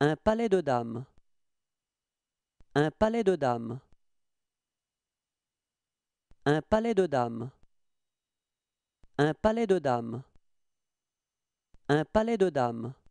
Un palais de dames. Un palais de dames. Un palais de dames. Un palais de dames. Un palais de dames.